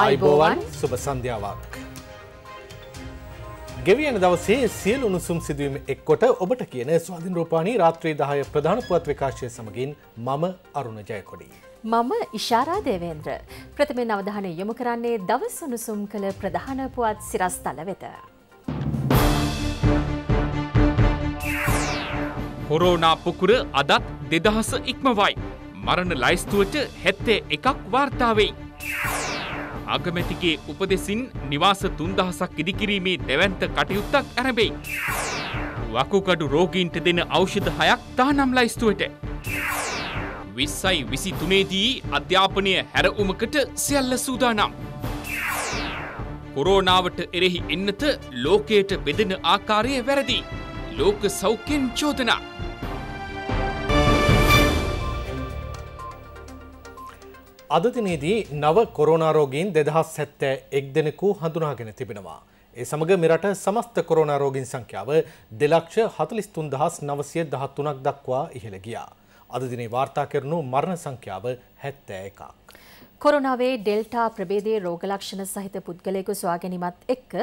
අයිබෝවන් සුභ සන්ධ්‍යාවක්. ගෙවියන දවසේ සියල් උණුසුම් සිදුවීම එක්කොට ඔබට කියන ස්වාධින් රෝපාණී රාත්‍රී දාය ප්‍රධාන පුවත් විකාශය සමගින් මම අරුණ ජයකොඩී. මම ඉශාරා දේවේන්ද්‍ර ප්‍රථමෙන් අවධානය යොමු කරන්නේ දවස් උණුසුම් කළ ප්‍රධාන පුවත් සිරස්තල වෙත. කොරෝනා පුකුර අදත් දෙදහස ඉක්මවයි. මරණ ලයිස්තුවට හැත්තේ එකක් වාර්තාවෙයි. අගමැතිගේ උපදෙසින් නිවාස තුන්දහසක් ඉදිකිරීමේ දැවන්ත කටයුත්තක් ඇරඹෙයි. වකුකඩු රෝගීන්ට දෙන ඖෂධ හයක් තානම් ලයිස්තුවට. විස්සයි විසි තුනේදී අධ්‍යාපනය හැරඋමකට සියල්ල සූදානම්. කොරෝනාවට එරෙහි එන්නත ලෝකයට බෙදෙන ආකාරය වැරදි. ලෝක සෞඛ්‍යෙන් චෝදනා. අදදිනේදී නව කොරෝනාරෝගීන් දෙදහස් හැත්තෑ එක් දෙනෙකු හඳුනාගෙන තිබෙනවා. ඒ සමඟ මෙරට සමස්ත කොරෝනාරෝගින් සංඛ්‍යාව දෙලක්ෂ හතලිස්තුන් දහස් නවසය දහත්තුනක් දක්වා ඉහළ ගියා. අදදිනේ වාර්තා කරනු මරණ සංඛ්‍යාව හැත්තෑ එකක්. කොරොනාවේ ඩෙල්ටා ප්‍රභේදයේ රෝග ලක්ෂණ සහිත පුද්ගලයෙකු සොයාගැනීමත් එක්ක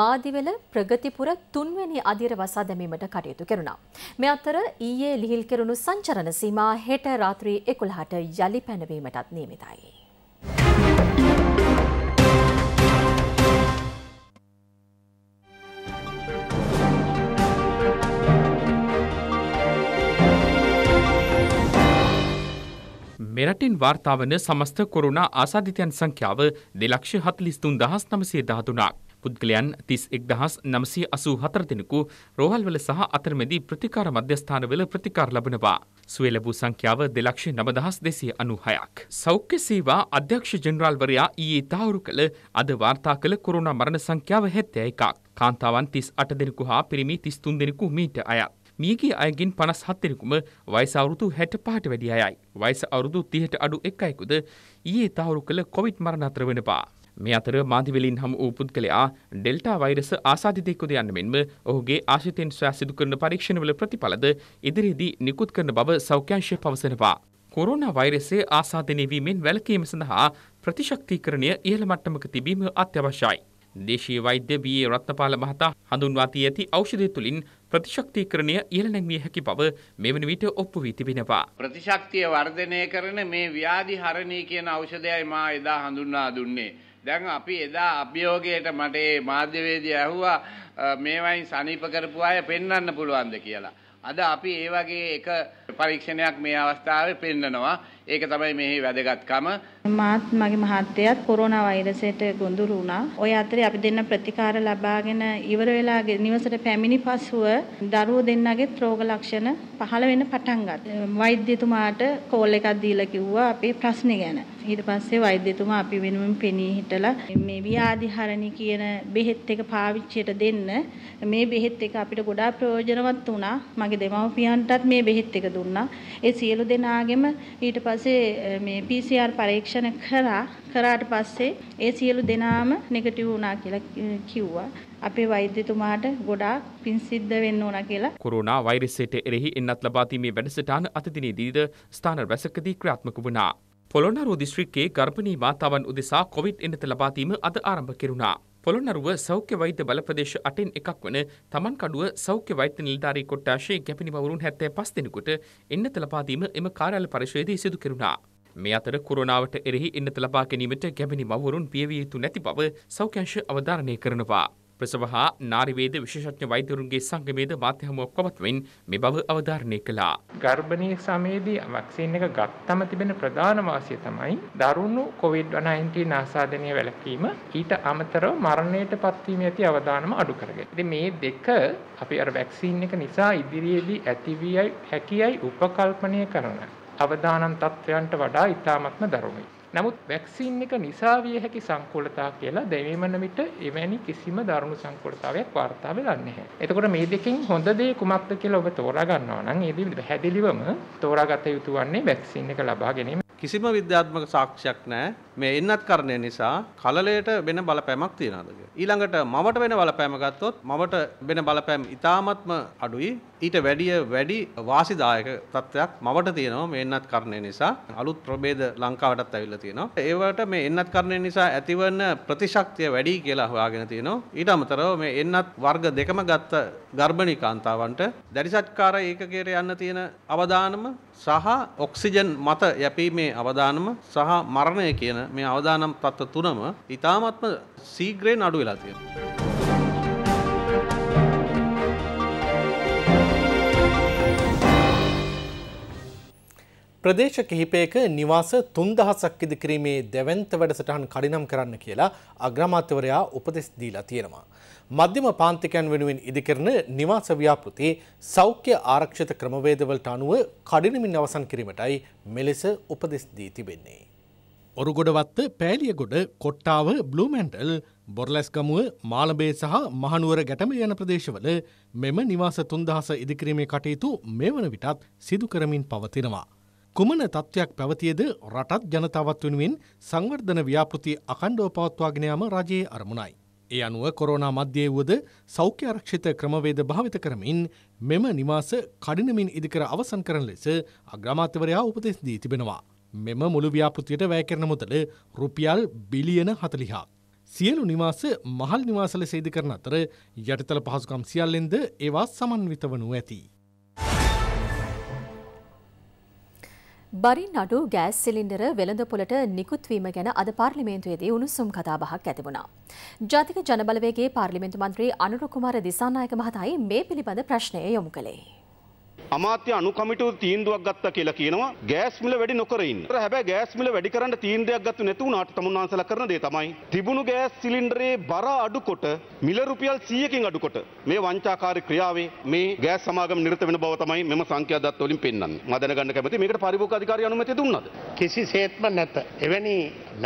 මාදිවල ප්‍රගතිපුර තුන්වැනි අදියර වසා දැමීමට කටයුතු කෙරුණා. මේ අතර ඊයේ ලිහිල් කෙරුණු සංචරණ සීමා හෙට රාත්‍රී 11ට යලි පැනවීමටත් නියමිතයි. මෙරටින් වාර්තාාවන සමස්ත කොරුණා ආසාධිතයන් සංඛ්‍යාව දෙලක්ෂ හතලිස්තුන් දහස් නමසේ දහතුනාක්. පුද්ගලයන් තිස් එක් දහස් නමසී අසූ හතර දෙනෙකු රෝහල්වල සහ අතරමැදී ප්‍රතිකාර මධ්‍යස්ථානවල ප්‍රතිකාර ලබනවා. සුවලබූ සංඛ්‍යාව දෙලක්ෂ නමදහස් දෙසේ අනුහයක්. සෞඛ්‍ය සේවා අධ්‍යක්ෂ ජනරාල්වරයා ඊයේ තාවරු කළ අද වාර්තා කළ කොරුණා මරණ සංඛ්‍යාව හැත්තෑ එකක්. කාන්තාවන් තිස් අට දෙනෙකු හා පිරිමි තිස්තුන් දෙනෙකු මීට අයත්. මියගිය අයගෙන් 57 දෙනෙකුම වයස අවුරුදු 65ට වැඩි අයයි. වයස අවුරුදු 30ට අඩු එක් අයෙකුද ඊයේ තහවුරු කළ කොවිඩ් මරණ අතර වෙනවා. මේ අතර මාධිවලින් හමු වූ පුද්ගලයා ඩෙල්ටා වෛරස ආසාධිතයෙකුද යන්න මෙන්ම ඔහුගේ ආශ්‍රිතයන් සොයා සිදු කරන පරීක්ෂණවල ප්‍රතිඵලද ඉදිරියේදී නිකුත් කරන බව සෞඛ්‍යංශය පවසනවා. කොරෝනා වෛරසයේ ආසාදනය වීමෙන් වැළකීම සඳහා ප්‍රතිශක්තිකරණය ඉහළ මට්ටමක තිබීම අත්‍යවශ්‍යයි. දේශීය වෛද්‍ය බී.ඒ. රත්නපාල මහතා හඳුන්වා දී ඇති ඖෂධය තුලින් ප්‍රතිශක්තිකරණය ඉහළ නැංවිය හැකි බව මෙවැනි විට ඔප්පු වී තිබෙනවා. ප්‍රතිශක්තිය වර්ධනය කරන මේ ව්‍යාධි හරණී කියන ඖෂධයයි මා එදා හඳුන්වා දුන්නේ. දැන් අපි එදා අභියෝගයට මට මේ මාධ්‍යවේදී ඇහුවා මේවයින් සනීප කරපු අය පෙන්වන්න පුළුවන්ද කියලා. අද අපි ඒ වගේ එක පරීක්ෂණයක් මේ අවස්ථාවේ පෙන්නනවා. ඒක තමයි මේ වැදගත්කම. මාත් මගේ මහත්තයත් කොරෝනා වෛරසයට ගොඳුරු වුණා. ඔය අතරේ අපි දෙන්න ප්‍රතිකාර ලබාගෙන ඉවර වෙලා නිවසට පැමිණි පසුව දරුවෝ දෙන්නගේත් රෝග ලක්ෂණ පහළ වෙන්න පටන් ගත්තා. වෛද්‍යතුමාට කෝල් එකක් දීලා කිව්වා අපේ ප්‍රශ්නේ ගැන. ඊට පස්සේ වෛද්‍යතුමා අපි වෙනුවෙන් පෙනී හිටලා මේ ව්‍යාධිහරණි කියන බෙහෙත් එක පාවිච්චියට දෙන්න මේ බෙහෙත් එක අපිට ගොඩාක් ප්‍රයෝජනවත් වුණා. මගේ දෙමව්පියන්ටත් මේ බෙහෙත් එක දුන්නා. ඒ සියලු දෙනාගෙම ඊට පස්සේ පස්සේ මේ PCR පරීක්ෂණ කරා කරාට පස්සේ ඒ සියලු දෙනාම නෙගටිව් වුණා කියලා කිව්වා. අපේ වෛද්‍යතුමාට ගොඩාක් පින් සිද්ධ වෙන්න ඕන කියලා. කොරෝනා වෛරසයට එරෙහි එන්නත් ලබා දීමේ වැඩසටහන අතදිනේදීද ස්ථාන රැසකදී ක්‍රියාත්මක වුණා. පොළොන්නරුව දිස්ත්‍රික්කයේ ගර්භණී මාතාවන් උදෙසා කොවිඩ් එන්නත ලබා දීම අද ආරම්භ කෙරුණා. පොළොන්නරුව සෞඛ්‍ය වෛද්‍ය බලප්‍රදේශ අටෙන් එකක් වන තමන්කඩුව සෞඛ්‍ය වෛද්‍ය නිලධාරී කොට්ටාශයේ ගැපිණි වවුරුන් හැත්තෑ පස් දෙනෙකුට එන්නත ලබාදීම එම කාර්යාල පරිශවයේදී සිදු කෙරුණා. මේ අතර කොරෝනාවට එරෙහි එන්නත ලබා ගැනීමට ගැබිණි මවුරුන් පියවිය යුතු නැති බව සෞඛ්‍යංශ අවධාරණය කරනවා. ප්‍රසව හා නාරිවේද විශේෂඥ වෛද්‍යවරුන්ගේ සංගමයේද මාධ්‍යහමුවක් පවත්වෙන් මේ බව අවධාරණය කළා. ගර්භණී සමයේදී වැක්සින් එක ගත්තම තිබෙන ප්‍රධාන වාසිය තමයි දරුණු COVID-19 ආසාදනය වැළකීම ඊට අමතරව මරණයට පත්වීම ඇති අවදානම අඩු කරගෙන. ඉතින් මේ දෙක අපි අර වැක්සින් එක නිසා ඉදිරියේදී ඇතිවියයි හැකියයි උපකල්පනය කරන අවදානම් තත්වයන්ට වඩා ඉතාමත්ම දරුණුයි. නමුත් වැක්සින් එක නිසා විය හැකි සංකූලතා කියලා දැනීමන විට එවැනි කිසිම දරුණු සංකූලතාවයක් වාර්තා වෙලා නැහැ. එතකොට මේ දෙකෙන් හොඳ දේ කුමක්ද කියලා ඔබ තෝරා ගන්නවා නම් ඒ පැහැදිලිවම තෝරාගත යුතු වන්නේ වැක්සින් එක ලබා ගැනීම. කිසිම විද්‍යාත්මක සාක්ෂියක් නැහැ. මේ එන්නත් කරණය නිසා කලලයට වෙන බලපෑමක් තියනවාද ඊළඟට මවට වෙන බලපෑම ගත්තොත් මවට වෙන බලපෑම ඉතාමත්ම අඩුයි. ඊට වැඩිය වැඩි වාසිදායක තත්ත්වයක් මවට තියෙනවා මේ එන්නත් කරණය නිසා අලුත් ප්‍රභේද ලංකාවටත් ඇවිල්ලා තියෙනවා ඒවට මේ එන්නත් කරණය නිසා ඇතිවන ප්‍රතිශක්තිය වැඩි කියලා හොයාගෙන තියෙනවා ඊට අමතරව මේ එන්නත් වර්ග දෙකම ගත්ත ගර්භණී කාන්තාවන්ට දැරිසත්කාර ඒකකයට යන්න තියෙන අවදානම සහ ඔක්සිජන් මත යැපීමේ අවදානම සහ මරණය කියන මේ අවදානම් තත්ත්ව තුනම ඉතාමත්ම සීග්‍රයෙන් අඩු වෙලා තියෙනවා ප්‍රදේශ කිහිපයක නිවාස තුන්දහසක් ඉදිකිරීමේ දැවන්ත වැඩසටහන් කඩිනම් කරන්න කියලා අග්‍රමාත්‍යවරයා උපදෙස් දීලා තියෙනවා. මධ්‍යම පාන්තිකයන් වෙනුවෙන් ඉදිකරන නිවාස ව්‍යාපෘති සෞඛ්‍ය ආරක්ෂිත ක්‍රමවේදවලට අනුව කඩිනමින් අවසන් කිරීමටයි මෙලෙස උපදෙස් දී තිබෙන්නේ. ඔරුගොඩවත්ත පෑලියගොඩ කොට්ටාව බ්ලූමැන්ටල් බොරලැස්ගමුව මාලබේ සහ මහනුවර ගැටම යන ප්‍රදේශවල මෙම නිවාස තුන්දහස ඉදිකිරීමේ කටයුතු මේ වන විටත් සිදු කරමින් පවතිනවා. කුමන තත්ත්වයක් පැවතියද රටත් ජනතාවත් වෙනුවෙන් සංවර්ධන ව්‍යාපෘති අකණ්ඩව පවත්වාගෙන යාම රජයේ අරමුණයි. ඒ අනුව කොරෝනා මධ්‍යයේ වුවද සෞඛ්‍ය ආරක්ෂිත ක්‍රමවේද භාවිත කරමින් මෙම නිවාස කඩිනමින් ඉදිකර අවසන් කරන ලෙස අග්‍රාමාත්‍යවරයා උපදෙස් දී තිබෙනවා. මෙම මුළු ව්‍යාපෘතියට වැය කරන මුදල රුපියල් බිලියන 40ක්. සියලු නිවාස මහල් නිවාසල සේද කරන අතර යටිතල පහසුකම් සියල්ලෙන්ද ඒවා සමන්විත වනු ඇති. බරින් අඩු ගෑස් සිලින්ඩර වෙළඳපොලට නිකුත්වීම ගැන අද පාර්ලිමේන්තුවේදී උණුසුම් කතාබහක් ඇති වුණා. ජාතික ජනබලවේගේ පාර්ලිමේන්තු මන්ත්‍රී අනුර කුමාර දිසානායක මහතායි මේ පිළිබඳ ප්‍රශ්නය යොමු කළේ. අමාත්‍ය අනුකමිටුව තීන්දුවක් ගත්තා කියලා කියනවා ගෑස් මිල වැඩි නොකර ඉන්න. හැබැයි ගෑස් මිල වැඩි කරන්න තීන්දුවක් ගත්තු නැති වුණාට තමුන්වන්සලා කරන දේ තමයි තිබුණු ගෑස් සිලින්ඩරේ බර අඩුකොට මිල රුපියල් 100කින් අඩුකොට මේ වංචාකාරී ක්‍රියාවේ මේ ගෑස් සමාගම නිරත වෙන බව තමයි මෙම සංඛ්‍යා දත්ත වලින් පෙන්වන්නේ. මම දැනගන්න කැමතියි මේකට පරිභෝග අධිකාරිය අනුමැතිය දුන්නද? කිසිසේත්ම නැත. එවැනි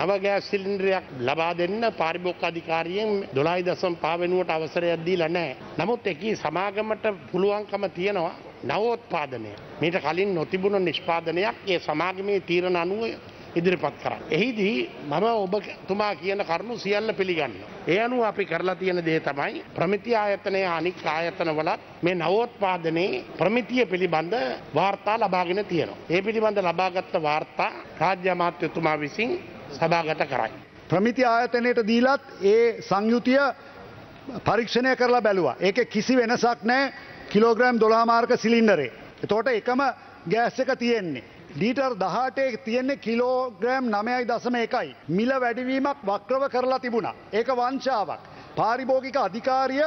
නව ගෑස් සිලින්ඩරයක් ලබා දෙන්න පාරිභෝගික අධිකාරියෙන් 12.5 වෙනුවට අවසරයක් දීලා නැහැ. නමුත් එකී සමාගමට පුළුවන්කම තියෙනවා නවෝත්පාදනය මීට කලින් නොතිබුණ නිෂ්පාදනයක් ඒ සමාගමේ තීරණ අනුව ඉදිරිපත් කරන්න. එහිදී මම ඔබතුමා කියන කරුණු සියල්ල පිළිගන්න. ඒ අනුව අපි කරලා තියෙන දේ තමයි ප්‍රමිති ආයතනය අනික් ආයතනවලත් මේ නවෝත්පාදනයේ ප්‍රමිතිය පිළිබඳ වාර්තා ලබාගෙන තියෙනවා. ඒ පිළිබඳ ලබාගත්ත වාර්තා රාජ්‍ය අමාත්‍යතුමා විසින් සභාගත කරයි. ප්‍රමිති ආයතනයට දීලත් ඒ සංයුතිය පරීක්ෂණය කරලා බැලුවා. ඒක කිසි වෙනසක් නෑ කිලෝග්‍රම් දොලාමාර්ක සිලින්ඩරේ. එතෝට එකම ගෑස් එක තියෙන්නේ. ලීටර් දහටේ තියෙන්නේ කිලෝග්‍රෑම් නමයයි දසම එකයි. මිල වැඩිවීමක් වක්‍රව කරලා තිබුණා. ඒක වංචාවක්. පාරිභෝගික අධිකාරිය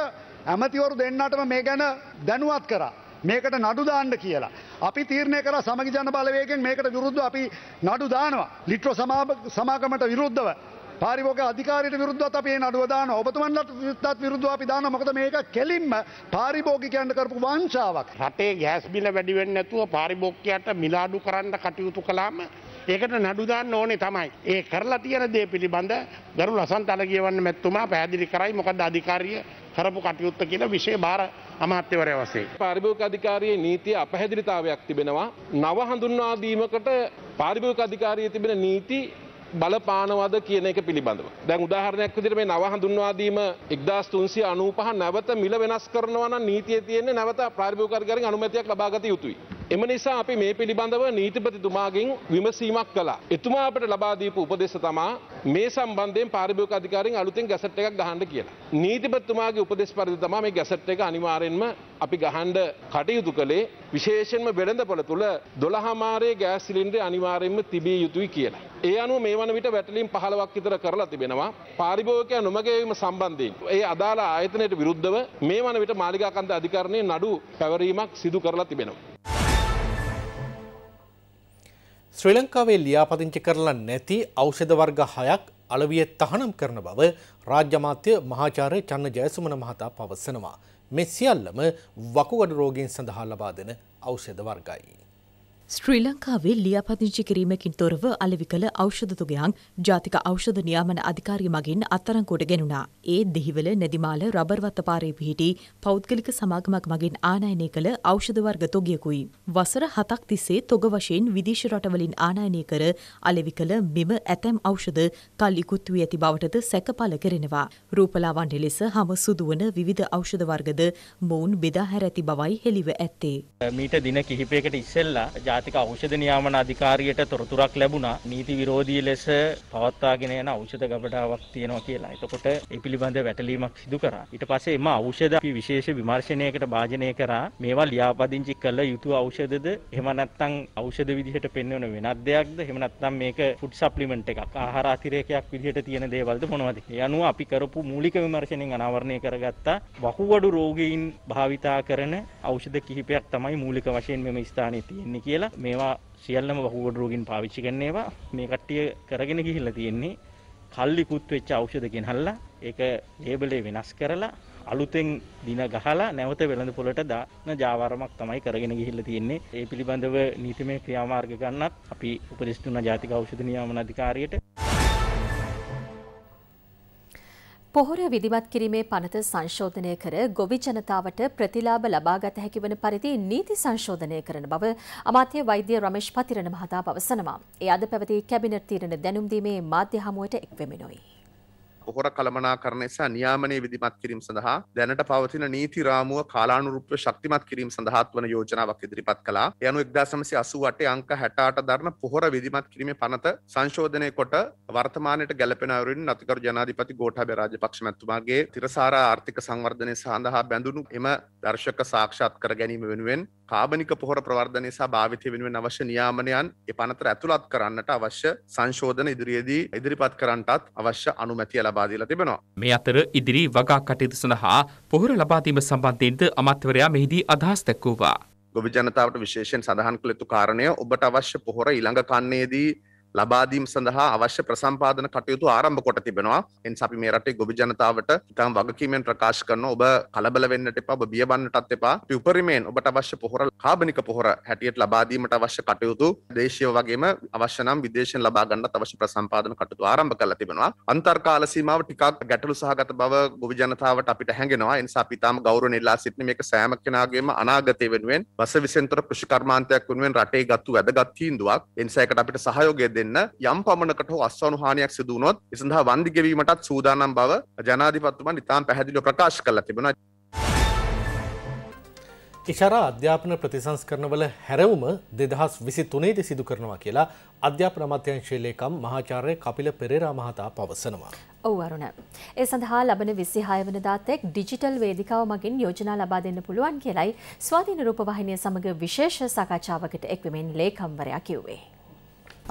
ඇමතිවරු දෙන්නටම මේ ගැන දැනුවත් කරා. මේකට නඩු දාන්න කියලා. අපි තීරණය කර සමගි ජන බලවේගෙන් මේකට විරුද්ධ අපි නඩු දානවා. ලිට්‍රෝ සමාගමට විරුද්ධව පාරිභෝගික අධිකාරියට විරුද්ධවත් අපි මේ නඩුව දානවා. ඔබතුමන්ලට විරුද්ධවත් විරුද්ධව අපි දානවා. මොකද මේක කෙලින්ම පාරිභෝගිකයන්ට කරපු වංචාවක්. රටේ ගෑස් බිල වැඩි වෙන්නේ නැතුව පාරිභෝගිකයන්ට මිල අඩු කරන්න කටයුතු කළාම ඒකට නඩුදාන්න ඕනේ තමයි. ඒ කරලා තියෙන දේ පිළිබඳ ගරු ලසන්තල කියවන්න මැත්තුමා පැහැදිලි කරයි මොකද අධිකාරිය කරපු කටයුත්ත කියලා විශේෂ බාර අමාත්‍යවරය වසේ. පාරිභෝගික අධිකාරියේ නීතිය අපහැදිලිතාවයක් තිබෙනවා. නව හඳුන්වා දීමකට පාරිභෝගික අධිකාරියේ තිබෙන නීති බලපානවද කියන එක පිළිබඳව. දැන් උදාහරණයක් විදිහට මේ නව හඳුන්වාදීම 1395 නැවත මිල වෙනස් කරනවා නම් නීතියේ තියෙන්නේ නැවත ප්‍රායෝගික අධිකාරියෙන් අනුමැතියක් ලබා ගත යුතුයි. එම නිසා අපි මේ පිළිබඳව නීතිපතිතුමාගෙන් විමසීමක් කළා. එතුමා අපට ලබා දීපු උපදේශ තමා මේ සම්බන්ධයෙන් පාරිභෝගික අධිකාරියෙන් අලුතෙන් ගැසට් එකක් ගහන්න කියලා. නීතිපතිතුමාගේ උපදෙස් පරිදි තමයි මේ ගැසට් එක අනිවාර්යෙන්ම අපි ගහන්න කටයුතු කළේ. විශේෂයෙන්ම වෙළඳපොළ තුල 12 මාරේ ගෑස් සිලින්ඩර් අනිවාර්යෙන්ම තිබිය යුතුයි කියලා. ඒ අනුව මේ වන විට වැටලින් පහලවක් විතර කරලා තිබෙනවා. පාරිභෝගකය නොමගැවීම සම්බන්ධයෙන්. ඒ අදාළ ආයතනයට විරුද්ධව මේ වන විට මාලිකාකන්ද අධිකරණය නඩු පැවරීමක් සිදු කරලා තිබෙනවා. ශ්‍රී ලංකාවේ ලියාපදිංචි කරලා නැති ඖෂධ වර්ග හයක් අලවිය තහනම් කරන බව රාජ්‍ය අමාත්‍ය මහාචාර්ය චන්න ජයසුමන මහතා පවසනවා. මේ සියල්ලම වකුගඩු රෝගීන් සඳහා ලබා දෙන ඖෂධ වර්ගයි. ශ්‍රී ලංකාවේ ලියාපදිංචි කිරීමකින් තොරව අලෙවි කළ ඖෂධතුගයන් ජාතික ඖෂධ නියාමන අධිකාරිය මගින් අත්තරංකුවට ගෙනුණා. ඒ දෙහිවල නැදිමාල රබර්වත්තපාරේ පිහිටි පෞද්ගලික සමාගමක් මගින් ආනයනය කළ ඖෂධ වර්ග තොගයකුයි. වසර හතක් තිස්සේ තොග වශයෙන් විදේශ රටවලින් ආනයනය කර අලෙවි කළ මෙම ඇතැම් ඖෂධ කල් ඉකුත් වී ඇති බවටද සැකපල කරනවා. රූපලාවන්ට ලෙස හම සුදුවන විධ ඖෂධ වර්ගද මොවුන් බෙදාහැර ඇති බවයි හෙළිව ඇත්තේ. මීට දින කිහිපයකට ඉස්සෙල්ලා ජාතික ඖෂධ නියාමන අධිකාරියට තොරතුරක් ලැබුණා නීති විරෝධී ලෙස පවත්වාගෙන යන ඖෂධ ගබඩාවක් තියෙනවා කියලා. එතකොට ඒ පිළිබඳ වැටලීමක් සිදු කරා. ඊට පස්සේ එම ඖෂධ අපි විශේෂ විමර්ශනයකට භාජනය කරා. මේවා ලියාපදිංචි කළ යුතු ඖෂධද එහෙම නැත්නම් ඖෂධ විදිහට පෙන්වන වෙනත් දෙයක්ද එහෙම නැත්නම් මේක ෆුඩ් සප්ලිමන්ට් එකක් ආහාර අතිරේකයක් විදිහට තියෙන දේවල්ද මොනවද? ඒ අනුව අපි කරපු මූලික විමර්ශනයෙන් අනාවරණය කරගත්තා වකුගඩු රෝගීන් භාවිතා කරන ඖෂධ කිහිපයක් තමයි මූලික වශයෙන් මෙම ස්ථානයේ තියෙන්නේ කියලා කියලා මේවා සියල්ලම වහුගොඩරුවගින් පාවිච්චි කරන්නේවා මේ කට්ටිය කරගෙන ගිහිල්ලා තියෙන්නේ කල්ලිකුත් වෙච්ච ඖෂධ ගෙනහල්ලා ඒක ලේබලේ වෙනස් කරලා අලුතෙන් දින ගහලා නැවත වෙළඳ පොළට දාන ජාවාරමක් තමයි කරගෙන ගිහිල්ලා තියෙන්නේ. ඒ පිළිබඳව නීතිමය ක්‍රියාමාර්ග ගන්නත් අපි උපදෙස් දුන්න ජාතික ඖෂධ නියාමන අධිකාරියට පොහොර විධිමත් කිරීමේ පනත සංශෝධනය කර ගොවි ජනතාවට ප්‍රතිලාභ ලබාගත හැකි වන පරිදි නීති සංශෝධනය කරන බව අමාත්‍ය වෛද්‍ය රමේෂ් පතිරණ මහතා පවසනවා. ඒ අද පැවති කැබිනට් තීරණ දැනුම් දීමේ මාධ්‍ය හමුවට එක්වෙමිනුයි. පොහොර කළමනා කරන නිසා නියාමනය විදිමත් කිරීම සඳහා දැනට පවතින නීති රාමුව කාලානුරුප්ව ශක්තිමත් කිරීම සඳහාත් වන යෝජනාවක් ඉදිරිපත් කලා යනු එක්දාසමසි අසුවට අංක හැටාට දරන පොහොර විදිමත් කිරීම පනත සංශෝධනය කොට වර්තමානයට ගැලපෙනවරින් නතිකර ජනාධිපති ගෝටබ රාජපක්ෂ මැතුමාගේ තිරසාර ආර්ථික සංවර්ධනය සඳහා බැඳුණු එම දර්ශක සාක්ෂාත් කර ගැනීම වෙනුවෙන් කාබනික පොහොර ප්‍රවර්ධනය සහ භාවිතය වෙනුවෙන් අවශ්‍ය නියාමනයන් එපනතර ඇතුළත් කරන්නට අවශ්‍ය සංශෝධන ඉදිරියේදී ඉදිරිපත් කරන්නටත් අවශ්‍ය අනුමැතිය ලබාදීලා තිබෙනවා. මේ අතර ඉදිරි වගා කටයුතු සඳහා පොහොර ලබාදීම සම්බන්ධයෙන්ද අමත්වරයා මෙහිදී අදහස් දැක්වූවා. ගොවි ජනතාවට විශේෂෙන් සඳහන් කළ යුතු කාරණය ඔබට අවශ්‍ය පොහොර ඊළඟ කන්නේදී ලබාදීම සඳහා අවශ්‍ය ප්‍රසම්පාදන කටයුතු ආරම්භ කොට තිබෙනවා එන් අපි මේ රටේ ගොබි ජනතාවට ඉතාම වගකීමෙන් ප්‍රකාශ කරන ඔබ කලබල වෙන්නට එපා ඔබ බියවන්නටත් එපා උපරිමයෙන් ඔබට අවශ්‍ය පොහොර කාබනික පොහොර හැටියට ලබාදීමට අවශ්‍ය කටයුතු දේශීය වගේම අවශ්‍ය නම් විදේශයෙන් ලබා ගන්නත් අවශ්‍ය ප්‍රසම්පාදන කටයුතු ආරම්භ කරලා තිබෙනවා අන්තර් කාල සීමාව ටිකක් ගැටලු සහගත බව ගොබි ජනතාවට අපිට හැඟෙනවා ඒ නිසා අපි ඉතාම ගෞරවණීය ඉල්ලා සිටින මේක සෑම කෙනාගේම අනාගතය වෙනුවෙන් වස විසෙන්තර කෘෂිකර්මාන්තයක් වෙනුවෙන් රටේ ගත්තු වැදගත් තීන්දුවක් ඒ නිසා ඒකට අපිට සහයෝගය දෙන්න යම් පමණකට හෝ අස්වනු හානියක් සිදුවනොත් ඉසඳහා වන්දිගෙවීමටත් සූදානම් බව ජනාධිපත්තුමන් ඉතාම් පැහැදිලිව ප්‍රකාශ කළ තිබෙන ඉශර අධ්‍යාපන ප්‍රතිසංස්කරණවල හැරවුම දෙදහස් විසි තුනේද සිදු කරනවා කියලා අධ්‍යාපන අමත්‍යංශීලේකම් මහාචාර්ය කපිල පෙරේරා මහතා පවසනවා. ඔව් අරුණ. ඒ සඳහා ලබන 26 වෙනිදා තෙක් ඩිජිටල් වේදිකාව මගින් යෝජනා ලබා දෙන්න පුළුවන් කියලයි ස්වාධීන රූපවාහිනිය සමග විශේෂ සාකච්ඡාවකට එක්වෙමින් ලේකම්වරයා කිව්වේ.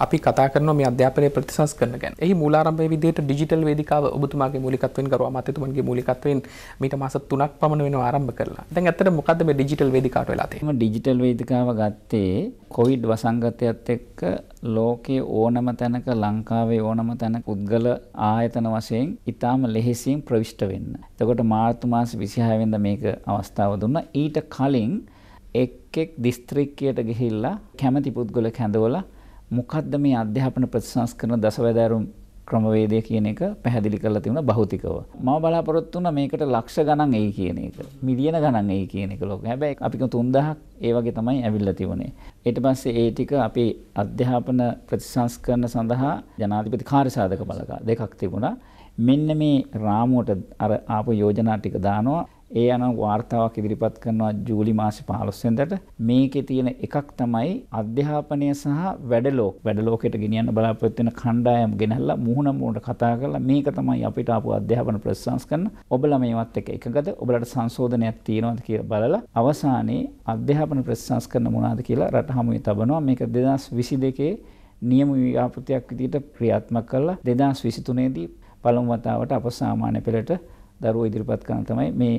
අපි කතා කරන මේ අධ්‍යාපනය ප්‍රතිසංස්කරන ගැන. එහි මූලාරම්භයේ විදිහට ඩිජිටල් වේදිකාව ඔබතුමාගේ මූලිකත්වයෙන් ගරුවා මහත්මතුමන්ගේ මූලිකත්වයෙන් මීට මාස 3ක් පමණ වෙනව ආරම්භ කරලා. දැන් ඇත්තට මොකද්ද මේ ඩිජිටල් වේදිකාවට වෙලා තියෙන්නේ? මම ඩිජිටල් වේදිකාව ගත්තේ කොවිඩ් වසංගතයත් එක්ක ලෝකයේ ඕනම තැනක ලංකාවේ ඕනම තැන පුද්ගල ආයතන වශයෙන් ඉතාම ලෙහෙසියෙන් ප්‍රවිෂ්ට වෙන්න. එතකොට මාර්තු මාස 26 වෙනිදා මේක අවස්ථාව දුන්නා. ඊට කලින් එක් එක් දිස්ත්‍රික්කයට ගිහිල්ලා කැමැති පුද්ගලෙක් හැඳවලා මොකද්ද මේ අධ්‍යාපන ප්‍රතිසංස්කරණ දසවැදෑරුම් ක්‍රමවේදය කියන එක පැහැදිලි කරලා තිබුණා භෞතිකව. මම බලාපොරොත්තු වුණා මේකට ලක්ෂ ගණන් එයි කියන එක. මිලියන ගණන් එයි කියන එක ලෝක. හැබැයි අපි 3000ක් ඒ වගේ තමයි ඇවිල්ලා තිබුණේ. ඊට පස්සේ ඒ ටික අපි අධ්‍යාපන ප්‍රතිසංස්කරණ සඳහා ජනාධිපති කාර්යසාධක බලකා දෙකක් තිබුණා. මෙන්න මේ රාමුවට අර ආපු යෝජනා ටික දානවා. ඒ අනුව වාර්තාවක් ඉදිරිපත් කරනවා ජූලි මාසේ 15 වෙනිදාට මේකේ තියෙන එකක් තමයි අධ්‍යාපනය සහ වැඩලෝක වැඩලෝකයට ගෙනියන්න බලාපොරොත්තු වෙන කණ්ඩායම් ගෙනල්ලා මුහුණ මුහුණට කතා කරලා මේක තමයි අපිට ආපු අධ්‍යාපන ප්‍රතිසංස් කරන ඔබලා මේවත් එක එකගද ඔබලට සංශෝධනයක් තියෙනවද කියලා බලලා අවසානයේ අධ්‍යාපන ප්‍රතිසංස් කරන මොනවාද කියලා රට හමුවේ තබනවා මේක 2022 නියම ව්‍යාපෘතියක් විදිහට ක්‍රියාත්මක කළා 2023 දී පළමු වතාවට අප සාමාන්‍ය පෙළට දරුවෝ ඉදිරිපත් කරන තමයි මේ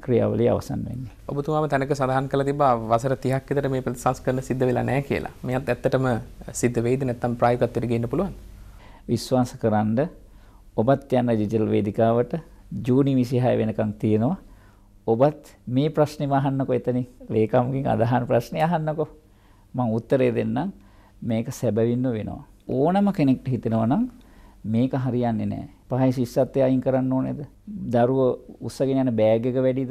ක්‍රියාවලිය අවසන් වෙන්නේ. ඔබතුමාම තැනක සඳහන් කළ තිබා වසර 30ක් විතර මේ ප්‍රතිසංස්කරණ සිද්ධ වෙලා නැහැ කියලා. මෙයත් ඇත්තටම සිද්ධ වෙයිද නැත්නම් ප්‍රායෝගිකත්වයට ගෙන්න පුළුවන්. විශ්වාස කරන්ඩ ඔබත් යන ඩිජිටල් වේදිකාවට ජූනි 26 වෙනකන් තියෙනවා. ඔබත් මේ ප්‍රශ්නේ අහන්නකෝ එතනින් ලේකම්ගෙන් අදහන ප්‍රශ්නේ අහන්නකෝ. මම උත්තරේ දෙන්නම්. මේක සැබවින්ම වෙනවා. ඕනම කෙනෙක්ට හිතෙනවා නම් මේක හරියන්නේ නැහැ. පහයි ශිෂ්‍යත්වය අයින් කරන්න ඕනේද? දරුවෝ උස්සගෙන යන බෑග් එක වැඩිද?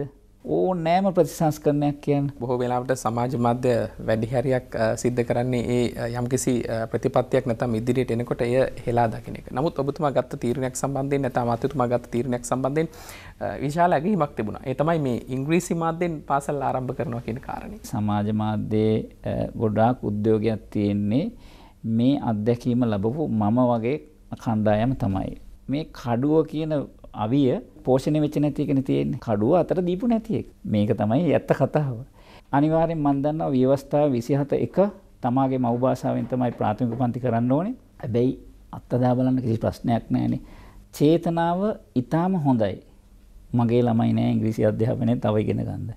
ඕන නෑම ප්‍රතිසංස්කරණයක් කියන්න. බොහෝ වෙලාවට සමාජ මධ්‍ය වැඩි හැරියක් සිද්ධ කරන්නේ ඒ යම්කිසි ප්‍රතිපත්තියක් නැතම් ඉදිරියට එනකොට එය හෙලා දකින එක. නමුත් ඔබතුමා ගත්ත තීරණයක් සම්බන්ධයෙන් නැත්නම් අතුතුමා ගත්ත තීරණයක් සම්බන්ධයෙන් විශාල ඇගීමක් තිබුණා. ඒ තමයි මේ ඉංග්‍රීසි මාධ්‍යෙන් පාසල් ආරම්භ කරනවා කියන කාරණේ. සමාජ මාධ්‍යයේ ගොඩාක් උද්‍යෝගයක් තියෙන්නේ මේ අත්දැකීම ලැබපු මම වගේ කණ්ඩායම තමයි. මේ කඩුව කියන අවිය පෝෂණය වෙච්ච නැති එකනේ තියෙන්නේ. කඩුව අතර දීපු නැති එක. මේක තමයි ඇත්ත කතාව. අනිවාර්යෙන් මම දන්නවා ව්‍යවස්ථාව 27 එක තමාගේ මව් භාෂාවෙන් තමයි ප්‍රාථමික පන්ති කරන්න ඕනේ. හැබැයි අත්දැක බලන්න කිසි ප්‍රශ්නයක් නැහැනේ. චේතනාව ඊටාම හොඳයි. මගේ ළමයි නෑ ඉංග්‍රීසි අධ්‍යාපනය තව ඉගෙන ගන්න.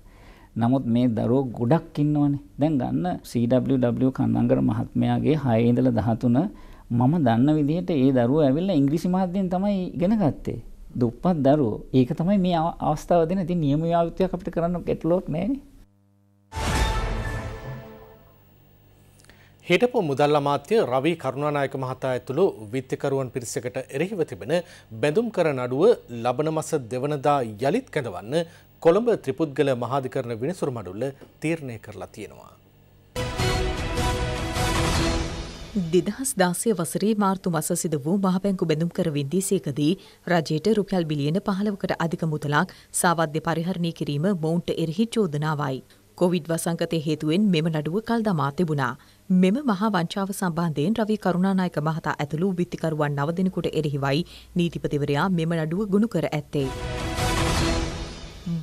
නමුත් මේ දරුවෝ ගොඩක් ඉන්නවනේ. දැන් ගන්න CWW කන්නංගර මහත්මයාගේ 6 ඉඳලා 13 මම දන්න විදිහට ඒ දරුවෝ ඇවිල්ලා ඉංග්‍රීසි මාධ්‍යයෙන් තමයි ඉගෙන ගත්තේ. දුප්පත් දරුවෝ. ඒක තමයි මේ අවස්ථාව දෙන. ඉතින් නියම යාවිතයක් අපිට කරන්න ගැටලුවක් නැහැ හිටපු මුදල් අමාත්‍ය රවී කරුණානායක මහතා ඇතුළු විත්තිකරුවන් පිරිසකට එරෙහිව තිබෙන බැඳුම් කර නඩුව ලබන මස දෙවනදා යළිත් කැඳවන්න කොළඹ ත්‍රිපුද්ගල මහාධිකරණ විනිසුරු මඩුල්ල තීරණය කරලා තියෙනවා. දෙදහස් දාසය වසරේ මාර්තු මස සිද වූ මහපැංකු බැඳුම් කර වින්දේසේකදී රජයට රුපියල් බිලියන පහලවකට අධික මුදලක් සාවද්‍ය පරිහරණය කිරීම මොවුන්ට එරෙහි චෝදනාවයි. කොවිඩ් වසංගතය හේතුවෙන් මෙම නඩුව කල් දමා තිබුණා. මෙම මහා වංචාව සම්බන්ධයෙන් රවි කරුණානායක මහතා ඇතුළු විත්තිකරුවන් නව දෙනෙකුට එරෙහිවයි නීතිපතිවරයා මෙම නඩුව ගුණ කර ඇත්තේ.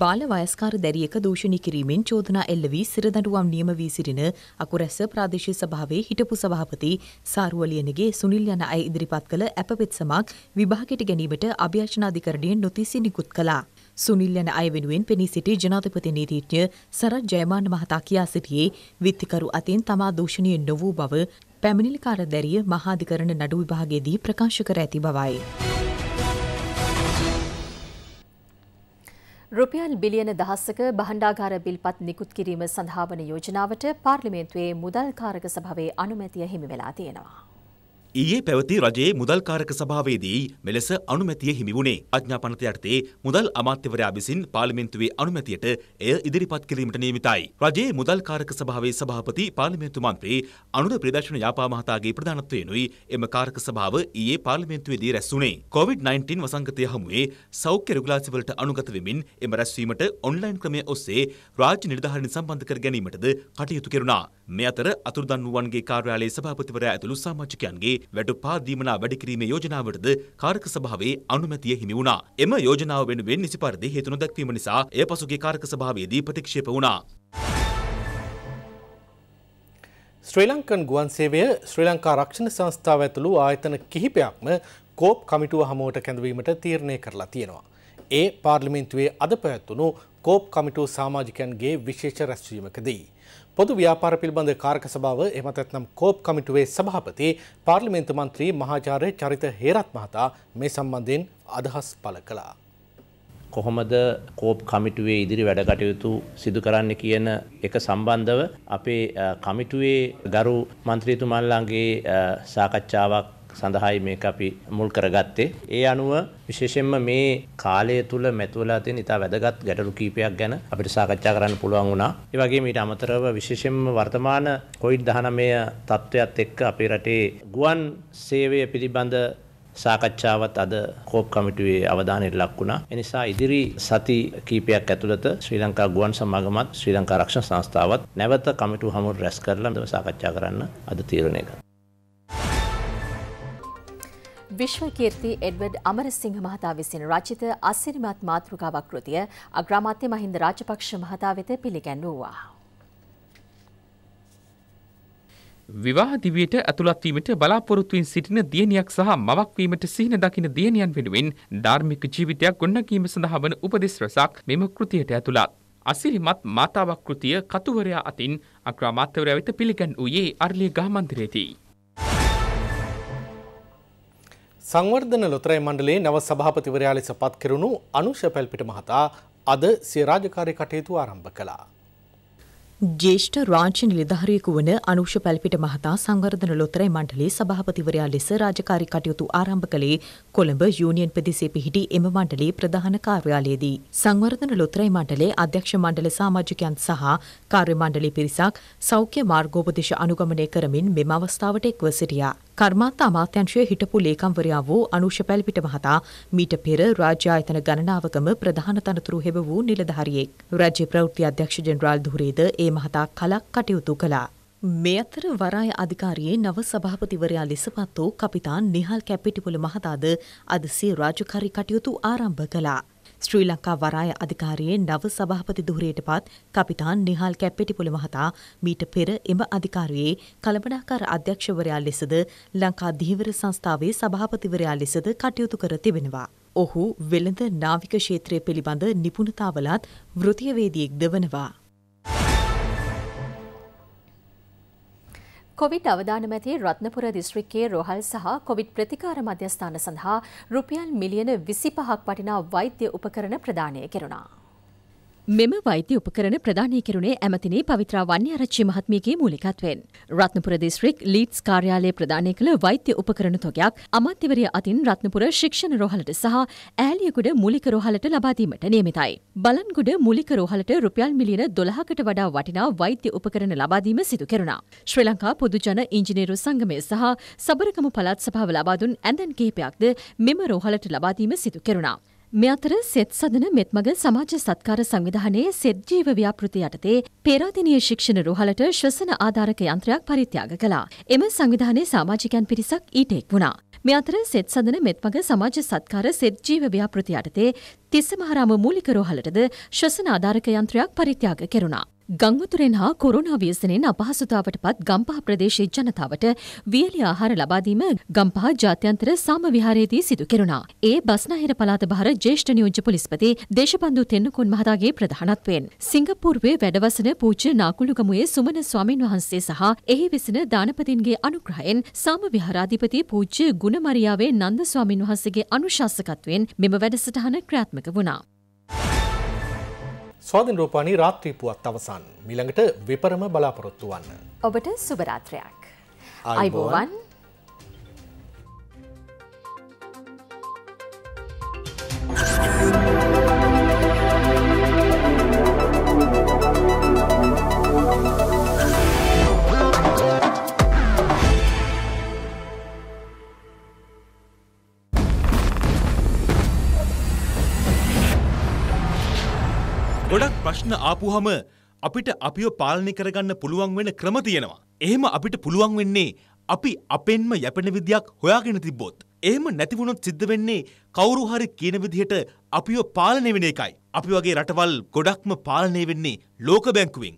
බාල වයස්කාර දැරියක දූෂණී කිරීමෙන් චෝදනා එල්ල වී සිරදඬුවම් නියම වී සිටින අකුරැස්ස ප්‍රාදේශීය සභාවේ හිටපු සභාපති සාරුවලියනගේ සුනිල් යන අය ඉදිරිපත් කළ ඇපපෙත්සමක් විභාගයට ගැනීමට අභියෝජනාධිකරණයෙන් නොතිසි නිකුත් කළා. සුනිල් යන අය වෙනුවෙන් පෙනී සිටි ජනාධිපති නීතිඥ සරත් ජයමාන මහතා කියා සිටියේ විත්තිකරු අතින් තමා දූෂණීය නොවූ බව පැමිණිලිකාර දැරිය මහාධිකරණ නඩු විභාගයේදී ප්‍රකාශ කර ඇති බවයි. රුපියල් බිලියන දහස්සක බහණ්ඩාගාර බිල්පත් නිකුත් කිරීම සඳහා වන යෝජනාවට පාර්ලිමේන්තුවේ මුදල්කාරක සභාවේ අනුමැතිය හිමි වෙලා තියෙනවා. ඊයේ පැවති රජයේ මුදල්කාරක සභාවේදී මෙලෙස අනුමැතිය හිමි වුණේ. අඥාපනත යටතේ මුදල් අමාත්‍යවරයා විසින් පාර්ලිමේන්තුවේ අනුමැතියට එය ඉදිරිපත් කිරීමට නියමිතයි. රජයේ මුදල්කාරක සභාවේ සභාපති පාර්ලිමේන්තු මන්ත්‍රී අනුර ප්‍රදර්ශන යාපා මහතාගේ ප්‍රධානත්වයෙනුයි එම කාරක සභාව ඊයේ පාර්ලිමේන්තුවේදී රැස් වුණේ. COVID-19 වසංගතය හමුවේ සෞඛ්‍ය රෙගුලාසි වලට අනුගත වෙමින් එම රැස්වීමට ඔන්ලයින් ක්‍රමය ඔස්සේ රාජ්‍ය නිලධාරීන් සම්බන්ධ කර ගැනීමටද කටයුතු කෙරුණා. මේ අතර අතුරුදන් වූවන්ගේ කාර්යාලයේ සභාපතිවරයා ඇතුළු සමාජිකයන්ගේ වැටුපා දීමනා වැඩිකිරීමේ යෝජනාවටද කාර්ක සභාවේ අනුමැතිය හිමි වුණා. එම යෝජනාව වෙනුවෙන් නිසි පරිදි හේතු නොදැක්වීම නිසා එය පසුගිය කාර්ක සභාවේදී ප්‍රතික්ෂේප වුණා. ශ්‍රී ලංකන් ගුවන් සේවය ශ්‍රී ලංකා රක්ෂණ සංස්ථාව ඇතුළු ආයතන කිහිපයක්ම කෝප් කමිටුව හමුවට කැඳවීමට තීරණය කරලා තියෙනවා. ඒ පාර්ලිමින්තුවේ අද පැවැත්වුණු කෝප් කමිටු සාමාජිකයන්ගේ විශේෂ රැස්වීමකදී. පොදු ව්‍යාපාර පිළිබඳ කාර්ක සභාව එමත් ඇත්නම් කෝප් කමිටුවේ සභාපති පාර්ලිමේන්තු මන්ත්‍රී මහාචාර්ය චරිත හේරත් මහතා මේ සම්බන්ධයෙන් අදහස් පළ කළා. කොහොමද කෝප් කමිටුවේ ඉදිරි වැඩකටයුතු සිදු කරන්න කියන එක සම්බන්ධව අපේ කමිටුවේ ගරු මන්ත්‍රීතුමල්ලන්ගේ සාකච්ඡාවක් සඳහායි මේක අපි මුල් කරගත්තේ. ඒ අනුව විශේෂයෙන්ම මේ කාලය තුල මැතුවලා තියෙන ඉතා වැදගත් ගැටලු කීපයක් ගැන අපිට සාකච්ඡා කරන්න පුළුවන් වුණා. ඒ වගේම ඊට අමතරව විශේෂයෙන්ම වර්තමාන COVID-19 තත්ත්වයත් එක්ක අපේ රටේ ගුවන් සේවය පිළිබඳ සාකච්ඡාවත් අද කෝප් කමිටුවේ අවධානයට ලක් වුණා. එනිසා ඉදිරි සති කීපයක් ඇතුළත ශ්‍රී ලංකා ගුවන් සමාගමත් ශ්‍රී ලංකා ආරක්ෂණ සංස්ථාවත් නැවත කමිටුව හමුව රැස් කරලා සාකච්ඡා කරන්න අද තීරණය කළා. විශ්වකීර්ති එඩ්වඩ් අමරසිංහ මහතා විසින් රචිත අසිරිමත් මාතෘකාවක් කෘතිය අග්‍රාමාත්‍ය මහින්ද රාජපක්ෂ මහතා වෙත පිළිගැන්වූවා. විවාහ දිවියට ඇතුළත් වීමට බලාපොරොත්තුවෙන් සිටින දියණියක් සහ මවක් වීමට සිහින දකින දියණියන් වෙනුවෙන් ධාර්මික ජීවිතයක් ගොඩනැගීම සඳහා වන උපදෙස් රසක් මෙම කෘතියට ඇතුළත්. අසිරිමත් මාතාවක් කෘතිය කතුවරයා අතින් අග්‍රාමාත්‍යවරයා වෙත පිළිගැන් වූයේ අර්ලිය ගහ මන්දිරයේදී. සංවර්ධන ලොතරයි මණ්ඩලේ නව සභාපතිවරයා ලෙස පත් කෙරුණු අනුෂ පැල්පිට මහතා අද සිය රාජකාරී කටයුතු ආරම්භ කළා. ජේෂ්ඨ රාජ්‍ය නිලධාරියෙකු වන අනුෂ පැල්පිට මහතා සංවර්ධන ලොතරැයි මණ්ඩලේ සභාපතිවරයා ලෙස රාජකාරී කටයුතු ආරම්භ කළේ කොළඹ යුනියන් ප්‍රදේශයේ පිහිටි එම මණ්ඩලේ ප්‍රධාන කාර්යාලයේදී. සංවර්ධන ලොතරැයි මණ්ඩලේ අධ්‍යක්ෂ මණ්ඩල සාමාජිකයන් සහ කාර්ය මණ්ඩලේ පිරිසක් සෞඛ්‍ය මාර්ගෝපදේශ අනුගමනය කරමින් මෙම අවස්ථාවට එක්ව සිටියා. කර්මාන්ත අමාත්‍යංශයේ හිටපු ලේකම්වරයා වූ අනුෂ පැල්පිට මහතා මීට පෙර රාජ්‍ය ආයතන ගණනාවකම ප්‍රධාන තනතුරු හෙබ වූ නිලධාරියෙක්. රාජ්‍ය ප්‍රවෘත්ති අධ්‍යක්ෂ ජෙනරාල් දුහරේද ඒ මහතා කලක් කටයුතු කළා. මේ අතර වරාය අධිකාරියේ නව සභාපතිවරයා ලෙසපත් වූ කපිතාන් නිහල් කැපිටිපොළ මහතාද අද සිය රාජකාරී කටයුතු ආරම්භ කළා. ශ්‍රී ලංකා වරාය අධිකාරියේ නව සභාපති දුහරයට පත් කපිතාන් නිහාල් කැප්පෙටිපොළ මහතා මීට පෙර එම අධිකාරියේ කළමනාකාර අධ්‍යක්ෂවරයා ලෙසද ලංකා දීවර සංස්ථාවේ සභාපතිවරයා ලෙසද කටයුතු කර තිබෙනවා. ඔහු වෙළඳ නාවික ක්ෂේත්‍රය පිළිබඳ නිපුණතාවලත් වෘතියවේදියෙක්ද වනවා. කොවිඩ් අවදානම ඇති රත්නපුර දිස්ත්‍රික්කයේ රොහල් සහ කොවිඩ් ප්‍රතිකාර මධ්‍යස්ථාන සඳහා රුපියල් මිලියන 25ක් වටිනා වෛද්‍ය උපකරණ ප්‍රදානය කෙරුණා. මෙම වෛද්‍ය උපකරණ ප්‍රධානය කෙරුණේ ඇමතිනේ පවිත්‍රා වන්‍යාරච්චි මහත්මියගේ මූලිකත්වයෙන්. රත්නපුර දිස්ත්‍රික් ලීඩ්ස් කාර්යාලය ප්‍රධානය කළ වෛද්‍ය උපකරණ තොගයක් අමාත්‍යවරිය අතින් රත්නපුර ශික්ෂණ රෝහලට සහ ඈලියගොඩ මූලික රෝහලට ලබාදීමට නියමිතයි. බලන්ගොඩ මූලික රෝහලට රුපියල් මිලියන දොළහකට වඩා වටිනා වෛද්‍ය උපකරණ ලබාදීම සිදු කෙරුණා. ශ්‍රී ලංකා පොදුජන ඉංජිනේරු සංගමය සහ සබරකම පළාත් සභාව ලබාදුන් ඇඳන් කිහිපයක්ද මෙම රෝහලට ලබාදීම සිදු කෙරුණා. මේ අතර සෙත් සදන මෙත්මග සමාජ සත්කාර සංවිධානයේ සෙත් ජීව ව්‍යාපෘති යටතේ පේරාදෙණිය ශික්ෂණ රෝහලට ශ්වසන ආධාරක යන්ත්‍රයක් පරිත්‍යාග කළා. එම සංවිධානයේ සමාජිකයන් පිරිසක් ඊට එක් වුණා. මේ අතර සෙත් සදන මෙත්මග සමාජ සත්කාර සෙත් ජීව ව්‍යාපෘති යටතේ තිස්සමහරාම මූලික රෝහලටද ශ්වසන ආධාරක යන්ත්‍රයක් පරිත්‍යාග කෙරුණා. ගංවතුරෙන් හා කොරුණා ව්‍යසනයෙන් අපහසුතාවට පත් ගම්පහ ප්‍රදේශයේ ජනතාවට වියලි ආහාර ලබාදීම ගම්පහ ජාත්‍යන්තර සාම විහාරයේදී සිදු කෙරුණා. ඒ බස්නාහිර පළාත බහර ජ්‍යෙෂ්ඨ නියෝජ්‍ය පොලිස්පති දේශබන්දු තෙන්නකෝන් මහතාගේ ප්‍රධානත්වයෙන් සිංගප්පූරුවේ වැඩවසන පූජ්‍ය නාකුළුගමුවේ සුමන ස්වාමින් වහන්සේ සහ එහි විසන දානපතින්ගේ අනුග්‍රහයෙන් සාම විහාරාධිපති පූජ්‍ය ගුණමරියාවේ නන්ද ස්වාමින් වහන්සේගේ අනුශාසකත්වයෙන් මෙම වැඩසටහන ක්‍රියාත්මක වුණා. ස්වාධින් රූපානී රාත්‍රී පුවත් අවසන් මිළඟට විපරම බලාපොරොත්තු වන්න. ඔබට සුභරාත්‍රයක්. අයිබෝවන් Thank you. ගොඩක් ප්‍රශ්න ආපුහම අපිට අපිව පාලනය කරගන්න පුළුවන් වෙන ක්‍රම තියෙනවා. එහෙම අපිට පුළුවන් වෙන්නේ අපි අපෙන්ම යැපෙන විදියක් හොයාගෙන තිබ්බොත්. එහෙම නැතිවුණොත් සිද්ධ වෙන්නේ කවුරු හරි කියන විදිහට අපිව පාලනය වෙන එකයි. අපි වගේ රටවල් ගොඩක්ම පාලනය වෙන්නේ ලෝක බැංකුවෙන්,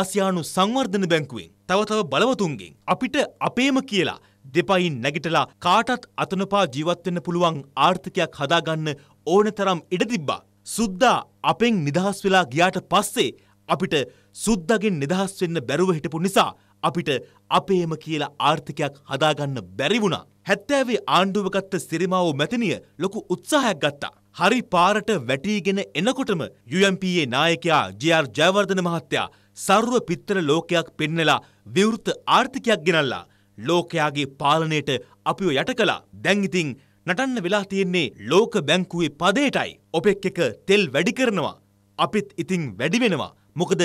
ආසියානු සංවර්ධන බැංකුවෙන්, තව තව බලවතුන්ගෙන්. අපිට අපේම කියලා දෙපයින් නැගිටලා කාටත් අතනපා ජීවත් වෙන්න පුළුවන් ආර්ථිකයක් හදාගන්න ඕනතරම් ඉඩ තිබ්බා. සුද්දා අපෙන් නිදහස් වෙලා ගියාට පස්සේ අපිට සුද්දගෙන් නිදහස් වෙන්න බැරුව හිටපු නිසා අපිට අපේම කියලා ආර්ථිකයක් හදාගන්න බැරි වුණා. හැත්තෑවේ ආණ්ඩුව ගත්ත සිරිමාවෝ මැතිනිය ලොකු උත්සාහයක් ගත්තා. හරි පාරට වැටීගෙන එනකොටම UMPA නායකයා ජේ.ආර්. ජයවර්ධන මහත්තයා සර්ව පිත්තර ලෝකයක් පෙන්නලා විවෘත ආර්ථිකයක් ගෙනල්ලා ලෝකයාගේ පාලනයට අපිව යට කළා. දැන් ඉතින් නටන්න වෙලා තියෙන්නේ ලෝක බැංකුවේ පදයටයි. ඔපෙක් එක තෙල් වැඩි කරනවා. අපිත් ඉතිං වැඩි වෙනවා. මොකද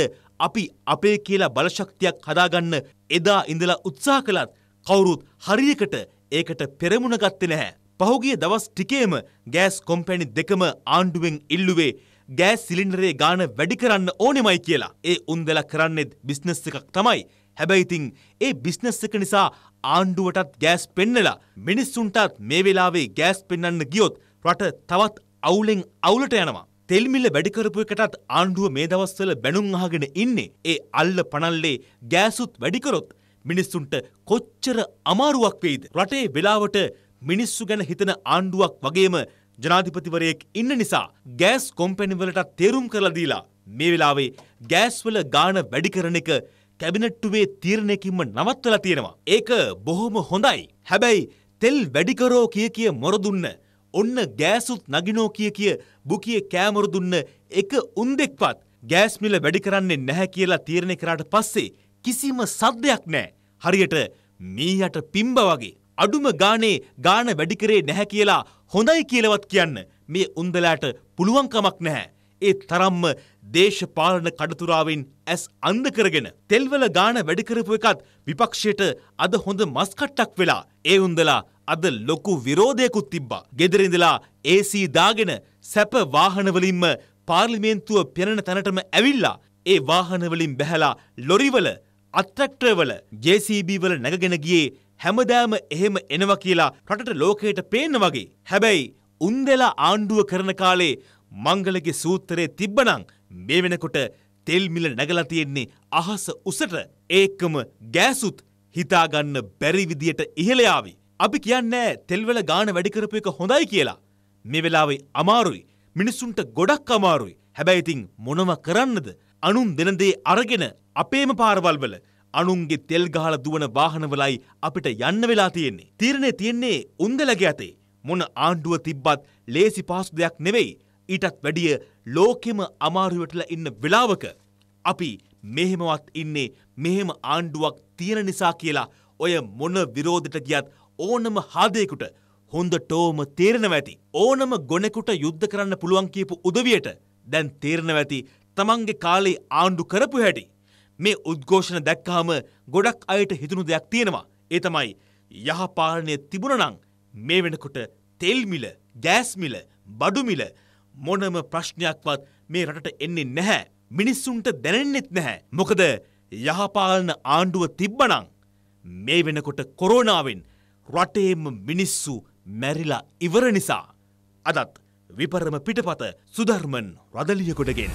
අපි අපේ කියලා බලශක්තියක් හදාගන්න එදා ඉඳලා උත්සා කළත් කවුරුත් හරියකට ඒකට පෙරමුණ ගත්තේ නැහැ. පහුගිය දවස් ටිකේම ගෑස් කොම්පැනි දෙකම ආණ්ඩුවෙන් ඉල්ලුවේ ගෑස් සිලින්ඩරේ ගාන වැඩි කරන්න ඕනෙමයි කියලා. ඒ උන්දලා කරන්නෙත් බිස්නස් එකක් තමයි. හැබැයිතින් ඒ බිස්නස් එක නිසා ආණ්ඩුවටත් ගෑස් පෙන්නලා මිනිස්සුන්ටත් මේ වෙලාවේ ගෑස් පෙන්න්න ගියොත් රට තවත් අවුලෙන් අවුලට යනවා. තෙල්මිල්ල වැඩිකරපු එකටත් ආණ්ඩුව මේ දවස්වල බැනුම් අහගෙන ඉන්නේ ඒ අල්ල පනල්ලේ ගෑසුත් වැඩිකරොත් මිනිස්සුන්ට කොච්චර අමාරුවක් වෙයිද. රටේ වෙලාවට මිනිස්සු ගැන හිතන ආණ්ඩුවක් වගේම ජනාධිපතිවරයෙක් ඉන්න නිසා ගෑස් කොම්පැනිවලට තේරුම් කරලා දීලා මේ වෙලාවේ ගෑස්වල ගාන වැඩි කරන එක කැබිනට්ටුවේ තීරණයකින්ම නවත්වලා තියෙනවා. ඒක බොහොම හොඳයි. හැබැයි තෙල් වැඩිකරෝ කිය කිය මොරදුන්න ඔන්න ගෑසුත් නගිනෝ කිය කිය බුකිය කෑමොරදුන්න එක උන්දෙක්පත් ගෑස්මිල වැඩි කරන්නේ නැහැ කියලා තීරණය කරාට පස්සේ කිසිම සද්දයක් නෑ. හරියට මීයට පිම්බ වගේ. අඩුම ගානේ ගාන වැඩිකරේ නැහැ කියලා හොඳයි කියලවත් කියන්න මේ උන්දලාට පුළුවන්කමක් නැහැ. ඒ තරම්ම දේශපාලන කඩතුරාවෙන් ඇස් අන්ධ කරගෙන තෙල්වල ගාන වැඩිකරපු එකත් විපක්ෂයට අද හොඳ මස්කට්ටක් වෙලා ඒ උන්දලා අද ලොකු විරෝධයකුත් තිබ්බා. ගෙදරින්දලා ඒසී දාගෙන සැප වාහනවලින්ම පාර්ලිමේන්තුව පෙනෙන තැනටම ඇවිල්ලා ඒ වාහනවලින් බැහැලා ලොරිවල අත්‍රැක්ටර්වල ජේCB වල නැගගෙන ගියේ හැමදාම එහෙම එනවා කියලා රටට ලෝකයට පේන්න වගේ. හැබැයි උන්දෙලා ආණ්ඩුව කරන කාලේ මංගලගේ සූත්‍රයේ තිබ්බනං මේ වෙනකොට තෙල් මිල නැගලා තියෙන්නේ අහස උසට ඒකම ගෑසුත් හිතාගන්න බැරි විදියට ඉහළ යාවි. අපි කියන්නේ තෙල්වල ගාන වැඩි කරපු එක හොඳයි කියලා. මේ වෙලාවේ අමාරුයි. මිනිස්සුන්ට ගොඩක් අමාරුයි. හැබැයි ඉතින් මොනව කරන්නද? අනුන් දෙන දේ අරගෙන අපේම පාරවල් වල අනුන්ගේ තෙල් ගහලා දුවන වාහනවලයි අපිට යන්න වෙලා තියෙන්නේ. තීරණේ තියෙන්නේ උන්දලගේ අතේ. මොන ආණ්ඩුව තිබ්බත් ලේසි පාසු දෙයක් නෙවෙයි. ඊටත් වැඩිය ලෝකෙම අමාරුවටලා ඉන්න වෙලාවක අපි මෙහෙමවත් ඉන්නේ මෙහෙම ආණ්ඩුවක් තියෙන නිසා කියලා ඔය මොන විරෝධට ගියත් ඕනම හාදයකුට හොඳටෝම තේරෙනව ඇති. ඕනම ගොනෙකුට යුද්ධ කරන්න පුළුවන් කියපු උදවියට දැන් තේරෙනව ඇති තමන්ගේ කාලේ ආණ්ඩු කරපු හැටි. මේ උද්ඝෝෂණ දැක්කාම ගොඩක් අයට හිතුණු දෙයක් තියෙනවා. ඒ තමයි යහපාලනය තිබුණනම් මේ වෙනකොට තෙල්මිල, ගෑස්මිල, බඩුමිල මොනම ප්‍රශ්නයක්වත් මේ රටට එන්නේ නැහැ. මිනිස්සුන්ට දැනෙන්නෙත් නැහැ. මොකද යහපාලන ආණ්ඩුව තිබ්බනං. මේ වෙනකොට කොරෝනාවෙන් රටේම මිනිස්සු මැරිලා ඉවර නිසා. අදත් විපරම පිටපත සුධර්මන් රදලියකොටගෙන්.